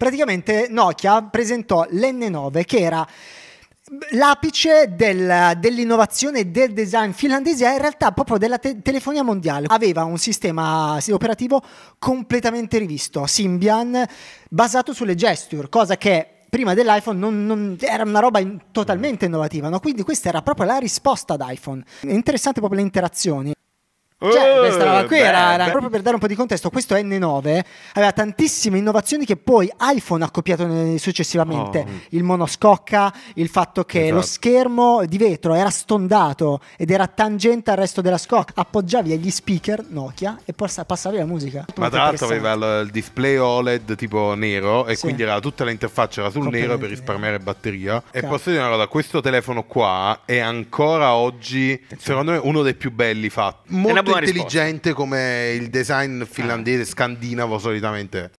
praticamente Nokia presentò l'N9 che era l'apice del, dell'innovazione del design finlandese e in realtà proprio della te- telefonia mondiale. Aveva un sistema operativo completamente rivisto, Symbian, basato sulle gesture, cosa che prima dell'iPhone non, non, era una roba in, totalmente innovativa, no? quindi questa era proprio la risposta ad iPhone. È interessante proprio le interazioni. Cioè, oh, questa roba qui era, era, proprio per dare un po' di contesto. Questo N9 aveva tantissime innovazioni che poi iPhone ha copiato successivamente. Oh. Il monoscocca, il fatto che esatto. lo schermo di vetro era stondato ed era tangente al resto della scocca. Appoggiavi agli speaker Nokia e passavi la musica. Ma tra l'altro aveva il display OLED tipo nero e sì. quindi era tutta l'interfaccia era sul nero per risparmiare batteria. Cacca. E posso dire una cosa, questo telefono qua è ancora oggi, secondo me, uno dei più belli fatti. Molto intelligente risposta. come il design finlandese, eh. scandinavo solitamente.